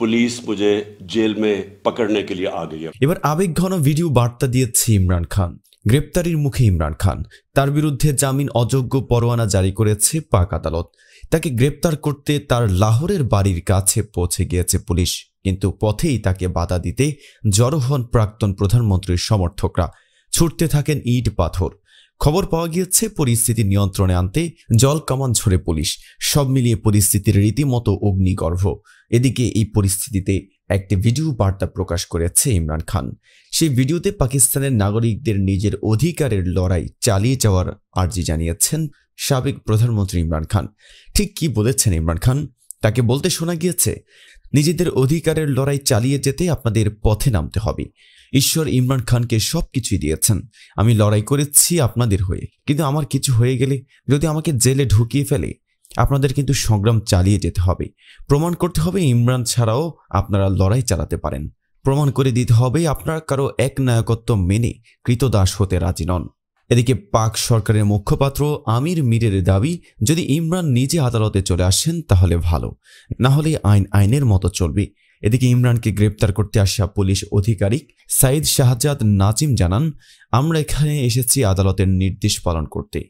police মুঝে jail মে পকড়নে কে লিয়ে আ এবার আবেগ ঘন ভিডিও বার্তা দিয়েছে ইমরান খান গ্রেপ্তারির মুখে ইমরান খান তার বিরুদ্ধে জামিন অযোগ্য পরোয়ানা জারি করেছে পাক আদালত তাকে গ্রেপ্তার করতে তার লাহোরের বাড়ির কাছে পৌঁছে গিয়েছে পুলিশ কিন্তু পথেই তাকে বাধা দিতে জড়ো হন প্রাক্তন প্রধানমন্ত্রীর সমর্থকরা ছুটতে থাকেন ইট পাথর খবর পাওয়া গিয়েছে পরিস্থিতি নিয়ন্ত্রণে আনতে জল কামান ঝরে পুলিশ সব মিলিয়ে পরিস্থিতির রীতিমতো অগ্নিগর্ভ এদিকে এই পরিস্থিতিতে একটি ভিডিও বার্তা প্রকাশ করেছে ইমরান খান সেই ভিডিওতে পাকিস্তানের নাগরিকদের নিজের অধিকারের লড়াই চালিয়ে যাওয়ার আর্জি জানিয়েছেন সাবেক প্রধানমন্ত্রী ইমরান খান ঠিক কি বলেছেন ইমরান খান তাকে বলতে শোনা গিয়েছে নিজেদের অধিকারের লড়াই চালিয়ে যেতে আপনাদের পথে নামতে হবে ঈশ্বর ইমরান খানকে সব কিছুই দিয়েছেন আমি লড়াই করেছি আপনাদের হয়ে কিন্তু আমার কিছু হয়ে গেলে যদি আমাকে জেলে ঢুকিয়ে ফেলে আপনাদের কিন্তু সংগ্রাম চালিয়ে যেতে হবে প্রমাণ করতে হবে ইমরান ছাড়াও আপনারা লড়াই চালাতে পারেন প্রমাণ করে দিতে হবে আপনারা কারো এক নায়কত্ব মেনে কৃতদাস হতে রাজি নন এদিকে পাক সরকারের মুখপাত্র আমির মিরের দাবি যদি ইমরান নিজে আদালতে চলে আসেন তাহলে ভালো না হলে আইন আইনের মতো চলবে এদিকে ইমরানকে গ্রেপ্তার করতে আসা পুলিশ আধিকারিক সাইদ শাহজাদ নাজিম জানান আমরা এখানে এসেছি আদালতের নির্দেশ পালন করতে